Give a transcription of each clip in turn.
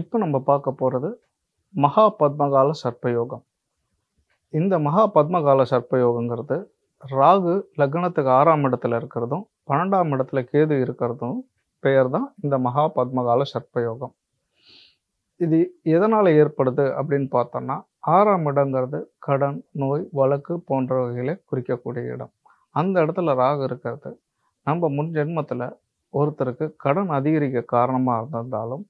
இப்போ நம்ம பார்க்க போகிறது மகா பத்மகால சர்ப்பயோகம் இந்த மகா பத்மகால சர்ப்பயோகங்கிறது ராகு லக்னத்துக்கு ஆறாம் இடத்துல இருக்கிறதும் பன்னெண்டாம் இடத்துல கேது இருக்கிறதும் பெயர் தான் இந்த மகா பத்மகால சர்ப்பயோகம் இது எதனால் ஏற்படுது அப்படின்னு பார்த்தோம்னா ஆறாம் இடங்கிறது கடன் நோய் வழக்கு போன்ற வகைகளை குறிக்கக்கூடிய இடம் அந்த இடத்துல ராகு இருக்கிறது நம்ம முன் ஜென்மத்தில் ஒருத்தருக்கு கடன் அதிகரிக்க காரணமாக இருந்திருந்தாலும்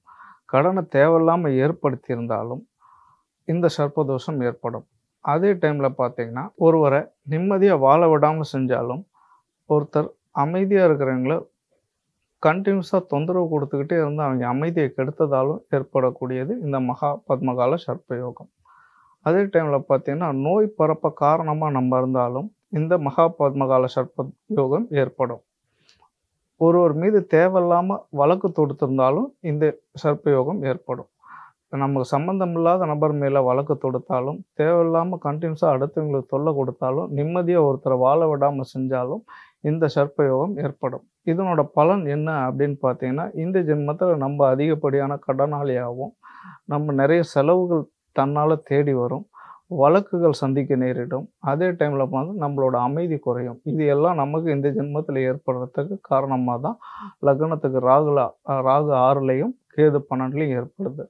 கடனை தேவையில்லாமல் ஏற்படுத்தியிருந்தாலும் இந்த சர்ப்பதோஷம் ஏற்படும் அதே டைமில் பார்த்தீங்கன்னா ஒருவரை நிம்மதியாக வாழ விடாமல் செஞ்சாலும் ஒருத்தர் அமைதியாக இருக்கிறவங்கள கண்டினியூஸாக தொந்தரவு கொடுத்துக்கிட்டே இருந்து அவங்க அமைதியை கெடுத்ததாலும் ஏற்படக்கூடியது இந்த மகா பத்மகால சர்ப்பயோகம் அதே டைமில் பார்த்திங்கன்னா நோய் பரப்ப காரணமாக நம்ம இருந்தாலும் இந்த மகா பத்மகால சர்ப்ப யோகம் ஏற்படும் ஒருவர் மீது தேவையில்லாமல் வழக்கு தொடுத்திருந்தாலும் இந்த சர்ப்பயோகம் ஏற்படும் நமக்கு சம்பந்தம் இல்லாத நபர் மேலே வழக்கு தொடுத்தாலும் தேவையில்லாமல் கண்டினியூஸாக அடுத்தவங்களுக்கு தொல்லை கொடுத்தாலும் நிம்மதியாக ஒருத்தரை வாழ விடாமல் செஞ்சாலும் இந்த சர்ப்பயோகம் ஏற்படும் இதனோட பலன் என்ன அப்படின்னு பார்த்தீங்கன்னா இந்த ஜென்மத்தில் நம்ம அதிகப்படியான கடனாளியாகவும் நம்ம நிறைய செலவுகள் தன்னால் தேடி வரும் வழக்குகள் சந்திக்க நேரிடும் அதே டைமில் பார்த்து நம்மளோட அமைதி குறையும் இது எல்லாம் நமக்கு இந்த ஜென்மத்தில் ஏற்படுறதுக்கு காரணமாக தான் லக்னத்துக்கு ராகுல ராகு ஆறுலையும் கேது பன்னெண்டுலையும் ஏற்படுது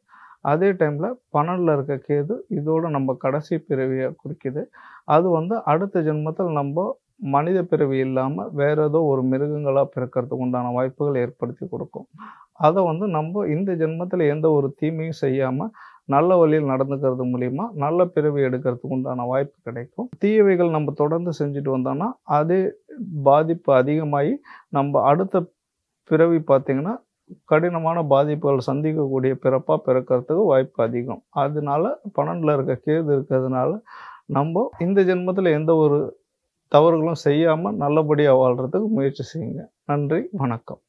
அதே டைமில் பன்னெண்டில் இருக்க கேது இதோடு நம்ம கடைசி பிறவியை குறிக்குது அது வந்து அடுத்த ஜென்மத்தில் நம்ம மனித பிறவி இல்லாமல் வேற ஏதோ ஒரு மிருகங்களாக பிறக்கிறதுக்கு உண்டான வாய்ப்புகள் ஏற்படுத்தி கொடுக்கும் அதை வந்து நம்ம இந்த ஜென்மத்தில் எந்த ஒரு தீமையும் செய்யாமல் நல்ல வழியில் நடந்துக்கிறது மூலிமா நல்ல பிறவி எடுக்கிறதுக்கு உண்டான வாய்ப்பு கிடைக்கும் தீயவைகள் நம்ம தொடர்ந்து செஞ்சுட்டு வந்தோம்னா அது பாதிப்பு அதிகமாகி நம்ம அடுத்த பிறவி பார்த்திங்கன்னா கடினமான பாதிப்புகள் சந்திக்கக்கூடிய பிறப்பாக பிறக்கிறதுக்கு வாய்ப்பு அதிகம் அதனால பன்னெண்டில் இருக்க கேது இருக்கிறதுனால நம்ம இந்த ஜென்மத்தில் எந்த ஒரு தவறுகளும் செய்யாமல் நல்லபடியாக வாழ்கிறதுக்கு முயற்சி செய்யுங்க நன்றி வணக்கம்